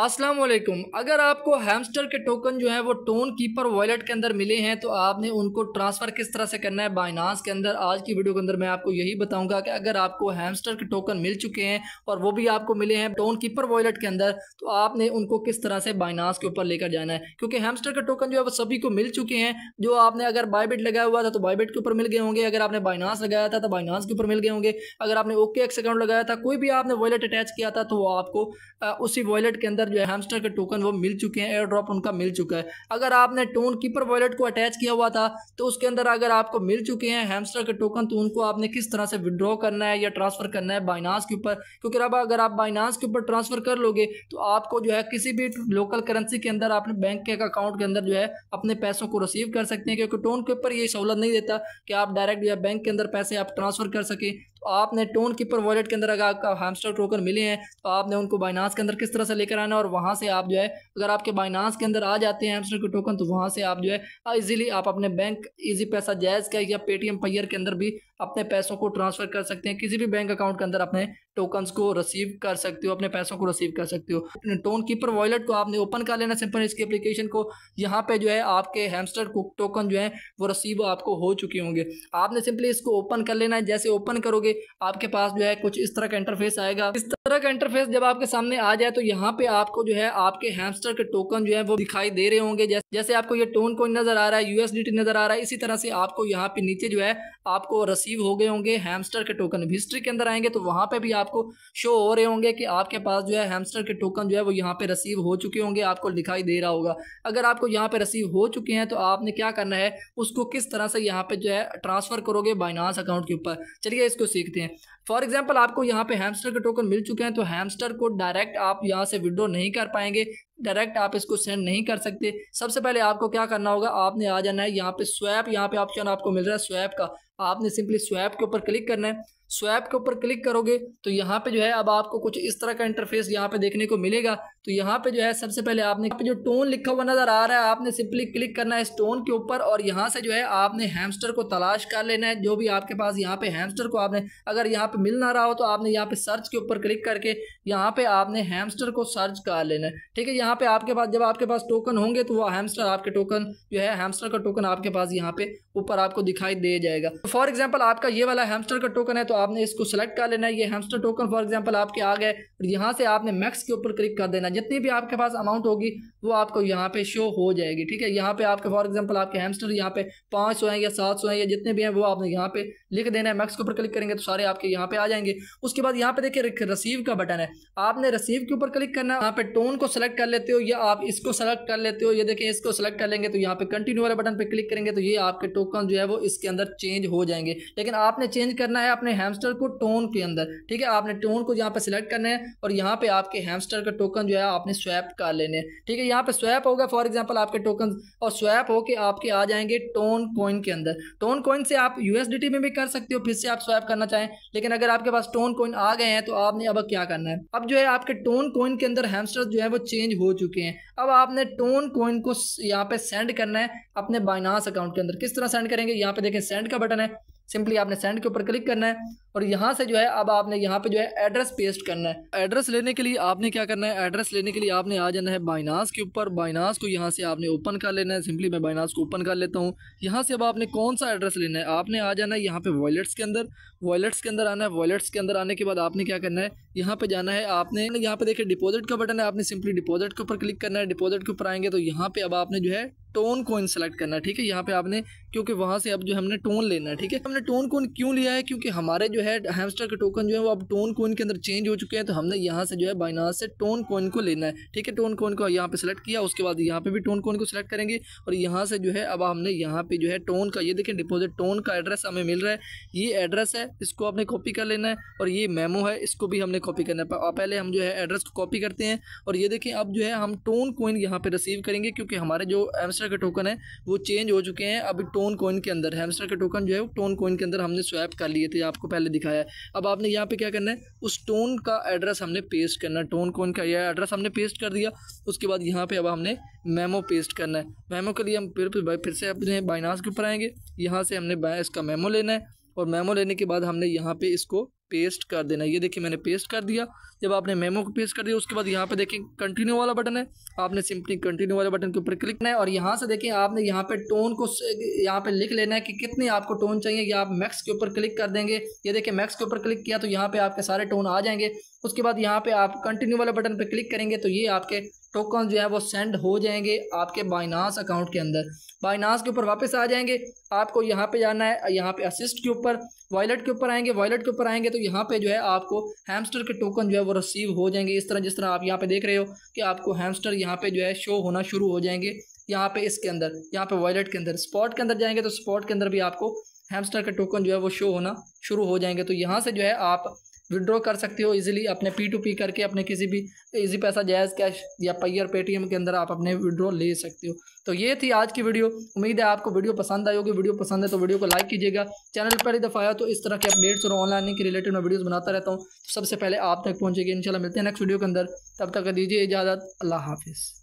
अस्सलाम वालेकुम अगर आपको हैमस्टर के टोकन जो है वो टोन कीपर वॉलेट के अंदर मिले हैं तो आपने उनको ट्रांसफ़र किस तरह से करना है बाइनास के अंदर आज की वीडियो के अंदर मैं आपको यही बताऊंगा कि अगर आपको हैमस्टर के टोकन मिल चुके हैं और वो भी आपको मिले हैं टोन कीपर वॉलेट के अंदर तो आपने उनको किस तरह से बाइनास के ऊपर लेकर जाना है क्योंकि हैमस्टर के टोकन जो है वो सभी को मिल चुके हैं जो आपने अगर बायबिट लगाया हुआ था तो बायबिट के ऊपर मिल गए होंगे अगर आपने बाइनास लगाया था तो बाइनास के ऊपर मिल गए होंगे अगर आपने ओके एक्स अकाउंट लगाया था कोई भी आपने वॉलेट अटैच किया था तो वो आपको उसी वॉलेट के अंदर अंदर जो है हेमस्टर के टोकन वो मिल चुके हैं एयर ड्रॉप उनका मिल चुका है अगर आपने टोन कीपर वॉलेट को अटैच किया हुआ था तो उसके अंदर अगर आपको मिल चुके हैं हेमस्टर के टोकन तो उनको आपने किस तरह से विड्रॉ करना है या ट्रांसफ़र करना है बाइनास के ऊपर क्योंकि अब अगर आप बाइनास के ऊपर ट्रांसफ़र कर लोगे तो आपको जो है किसी भी लोकल करेंसी के अंदर आपने बैंक के अकाउंट के अंदर जो है अपने पैसों को रिसीव कर सकते हैं क्योंकि टोन के ऊपर ये सहूलत नहीं देता कि आप डायरेक्ट जो है बैंक के अंदर पैसे आप ट्रांसफ़र कर सकें आपने टोन कीपर वॉलेट के अंदर अगर आपका हैमस्टर टोकन मिले हैं तो आपने उनको बाइनास के अंदर किस तरह से लेकर आना और वहाँ से आप जो है अगर आपके बाइनास के अंदर आ जाते हैं हैमस्टर के टोकन तो वहाँ से आप जो है ईजिली हाँ, आप अपने बैंक ईजी पैसा जायज़ का या पेटीएम पैयर के अंदर भी अपने पैसों को ट्रांसफ़र कर सकते हैं किसी भी बैंक अकाउंट के अंदर अपने टोकन्स को रिसीव कर सकते हो अपने पैसों को रिसीव कर सकते हो टोन कीपर वॉलेट को आपने ओपन कर लेना सिंपल इसकी एप्लीकेशन को यहाँ पे जो है आपके हैमस्टर टोकन जो है वो रिसीव आपको हो चुके होंगे आपने सिंपली इसको ओपन कर लेना है जैसे ओपन करोगे आपके पास जो है कुछ इस तरह का इंटरफेस आएगा इस तरह का इंटरफेस जब आपके सामने आ जाए तो यहाँ पे आपको जो है आपके हैमस्टर के टोकन जो है वो दिखाई दे रहे होंगे जैसे आपको ये टोन कोइन नजर आ रहा है यूएसडीटी नजर आ रहा है इसी तरह से आपको यहाँ पे नीचे जो है आपको रिसीव हो गए होंगे हैमस्टर के टोकन हिस्ट्री के अंदर आएंगे तो वहां पर भी आपको शो हो रहे होंगे कि आपके पास जो है हेमस्टर के टोकन जो है वो यहाँ पे रिसीव हो चुके होंगे आपको दिखाई दे रहा होगा अगर आपको यहाँ पे रिसीव हो चुके हैं तो आपने क्या करना है उसको किस तरह से यहाँ पे जो है ट्रांसफर करोगे बाइनास अकाउंट के ऊपर चलिए इसको सीखते हैं फॉर एग्जाम्पल आपको यहाँ पे हैमस्टर के टोकन मिल चुके हैं तो हैमस्टर को डायरेक्ट आप यहाँ से विड्रॉ नहीं कर पाएंगे डायरेक्ट आप इसको सेंड नहीं कर सकते सबसे पहले आपको क्या करना होगा आपने आ जाना है यहाँ पे स्वैप यहाँ पे ऑप्शन आपको मिल रहा है स्वैप का आपने सिंपली स्वैप के ऊपर क्लिक करना है स्वैप के ऊपर क्लिक करोगे तो यहाँ पे जो है अब आपको कुछ इस तरह का इंटरफेस यहाँ पे देखने को मिलेगा तो यहाँ पे जो है सबसे पहले आपने पे जो टोन लिखा हुआ नज़र आ रहा है आपने सिंपली क्लिक करना है इस टोन के ऊपर और यहाँ से जो है आपने हैमस्टर को तलाश कर लेना है जो भी आपके पास यहाँ पे हैमस्टर को आपने अगर यहाँ पे मिल ना रहा हो तो आपने यहाँ पे सर्च के ऊपर क्लिक करके यहाँ पे आपने हैमस्टर को सर्च कर लेना है ठीक है यहाँ पे आपके पास जब आपके पास टोकन होंगे तो वो हेमस्टर आपके टोकन जो है हेमस्टर का टोकन आपके पास यहाँ पे ऊपर आपको दिखाई दे जाएगा फॉर एग्जाम्पल आपका ये वाला हेमस्टर का टोकन है तो आपने इसको सेलेक्ट कर लेना है ये हेमस्टर टोकन फॉर एग्जाम्पल आपके आ गए और यहाँ से आपने मैक्स के ऊपर क्लिक कर देना जितनी भी आपके पास अमाउंट होगी वो आपको यहाँ पे शो हो जाएगी ठीक है यहाँ पे आपके फॉर एग्जांपल आपके हैमस्टर यहाँ पे पाँच सौ हैं या सात सौ हैं या जितने भी हैं वो आपने यहाँ पे लिख देना है मैक्स के ऊपर क्लिक करेंगे तो सारे आपके यहाँ पे आ जाएंगे उसके बाद यहाँ पे देखिए रसीव का बटन है आपने रसीव के ऊपर क्लिक करना यहाँ पे टोन को सेलेक्ट कर लेते हो या आप इसको सेलेक्ट कर लेते हो ये देखें इसको सेलेक्ट कर लेंगे तो यहाँ पे कंटिन्यू वाले बटन पर क्लिक करेंगे तो ये आपके टोकन जो है वो इसके अंदर चेंज हो जाएंगे लेकिन आपने चेंज करना है अपने हैमस्टर को टोन के अंदर ठीक है आपने टोन को यहाँ पे सिलेक्ट करना है और यहाँ पे आपके हैमस्टर का टोकन जो है आपने स्वैप कर लेने ठीक है यहाँ पे स्वैप होगा फॉर एग्जांपल आपके टोकन और स्वैप होके आपके आ जाएंगे टोन कॉइन के अंदर टोन कॉइन से आप यूएसडीटी में भी कर सकते हो फिर से आप स्वैप करना चाहें लेकिन अगर आपके पास टोन कॉइन आ गए हैं तो आपने अब क्या करना है अब जो है आपके टोन कॉइन के अंदर हेमस्टर जो है वो चेंज हो चुके हैं अब आपने टोन कॉइन को यहाँ पे सेंड करना है अपने बाइनास अकाउंट के अंदर किस तरह सेंड करेंगे यहाँ पे देखें सेंड का बटन है सिंपली आपने सेंड के ऊपर क्लिक करना है और यहाँ से जो है अब आपने यहाँ पे जो है एड्रेस पेस्ट करना है एड्रेस लेने के लिए आपने क्या करना है एड्रेस लेने के लिए आपने आ जाना है बाइनास के ऊपर बाइनास को यहाँ से आपने ओपन कर लेना है सिंपली मैं बाइनास को ओपन कर लेता हूँ यहाँ से अब आपने कौन सा एड्रेस लेना है आपने आ जाना है यहाँ पे वॉलेट्स के अंदर वॉलेट्स के अंदर आना है वॉलेट्स के अंदर आने के बाद आपने क्या करना है यहाँ पे जाना है आपने यहाँ पे देखिए डिपॉजिट का बटन है आपने सिंपली डिपॉजिट के ऊपर क्लिक करना है डिपॉजिट के ऊपर आएंगे तो यहाँ पे अब आपने जो है टोन कोइन सेलेक्ट करना है ठीक है यहाँ पे आपने क्योंकि वहाँ से अब जो हमने टोन लेना है ठीक है हमने टोन कोइन क्यों लिया है क्योंकि हमारे जो है हेमस्टर के टोकन जो है वो अब टोन कोइन के अंदर चेंज हो चुके हैं तो हमने यहाँ से जो है बाइनास से टोन कोइन को लेना है ठीक है टोन कोइन को यहाँ पे सेलेक्ट किया उसके बाद यहाँ पे भी टोन कोइन को सिलेक्ट करेंगे और यहाँ से जो है अब हमने यहाँ पे जो है टोन का ये देखें डिपोजिट टोन का एड्रेस हमें मिल रहा है ये एड्रेस है इसको आपने कॉपी कर लेना है और ये मेमो है इसको भी हमने कॉपी करना है पहले हम जो है एड्रेस को कॉपी करते हैं और ये देखें अब जो है हम टोन कोइन यहाँ पर रिसीव करेंगे क्योंकि हमारे जो हेमस्टर के टोकन है वो चेंज हो चुके हैं अभी टोन कोइन के अंदर हेमस्टर के टोकन जो है वो टोन कोइन के अंदर हमने स्वैप कर लिए थे आपको पहले दिखाया है अब आपने यहाँ पर क्या करना है उस टोन का एड्रेस हमने पेस्ट करना है टोन कोइन का यह एड्रेस हमने पेस्ट कर दिया उसके बाद यहाँ पर अब हमने मेमो पेस्ट करना है मेमो के लिए हम फिर फिर से अपने बाइनास के ऊपर आएंगे यहाँ से हमने इसका मेमो लेना है और मेमो लेने के बाद हमने यहाँ पे इसको पेस्ट कर देना ये देखिए मैंने पेस्ट कर दिया जब आपने मेमो को पेस्ट कर दिया उसके बाद यहाँ पे देखें कंटिन्यू वाला बटन है आपने सिंपली कंटिन्यू वाले बटन के ऊपर क्लिक करना है और यहाँ से देखें आपने यहाँ पे टोन को यहाँ पे लिख लेना है कि कितनी आपको टोन चाहिए या आप मैक्स के ऊपर क्लिक कर देंगे ये देखें मैक्स के ऊपर क्लिक किया तो यहाँ पर आपके सारे टोन आ जाएंगे उसके बाद यहाँ पर आप कंटिन्यू वाले बटन पर क्लिक करेंगे तो ये आपके टोकन जो है वो सेंड हो जाएंगे आपके बाइनास अकाउंट के अंदर बाइनास के ऊपर वापस आ जाएंगे आपको यहाँ पे जाना है यहाँ पे असिस्ट के ऊपर वॉलेट के ऊपर आएंगे वॉलेट के ऊपर आएंगे तो यहाँ पे जो है आपको हैमस्टर के टोकन जो है वो रिसीव हो जाएंगे इस तरह जिस तरह आप यहाँ पे देख रहे हो कि आपको हैमस्टर यहाँ पे जो है शो होना शुरू हो जाएंगे यहाँ पे इसके अंदर यहाँ पे वॉलेट के अंदर स्पॉट के अंदर जाएंगे तो स्पॉट के अंदर भी आपको हैमस्टर के टोकन जो है वो शो होना शुरू हो जाएंगे तो यहाँ से जो है आप विड्रॉ कर सकते हो इजीली अपने पी टू पी करके अपने किसी भी इजी पैसा जायज़ कैश या पैयर पेटीएम के अंदर आप अपने विड्रॉ ले सकते हो तो ये थी आज की वीडियो उम्मीद है आपको वीडियो पसंद आई होगी वीडियो पसंद है तो वीडियो को लाइक कीजिएगा चैनल पर ही दफ़ा आया तो इस तरह के अपडेट्स और ऑनलाइन के रिलेटेड मैं वीडियोज़ बनाता रहता हूँ तो सबसे पहले आप तक पहुँचेगी इन मिलते हैं नेक्स्ट वीडियो के अंदर तब तक दीजिए इजाज़त अल्लाह हाफिज़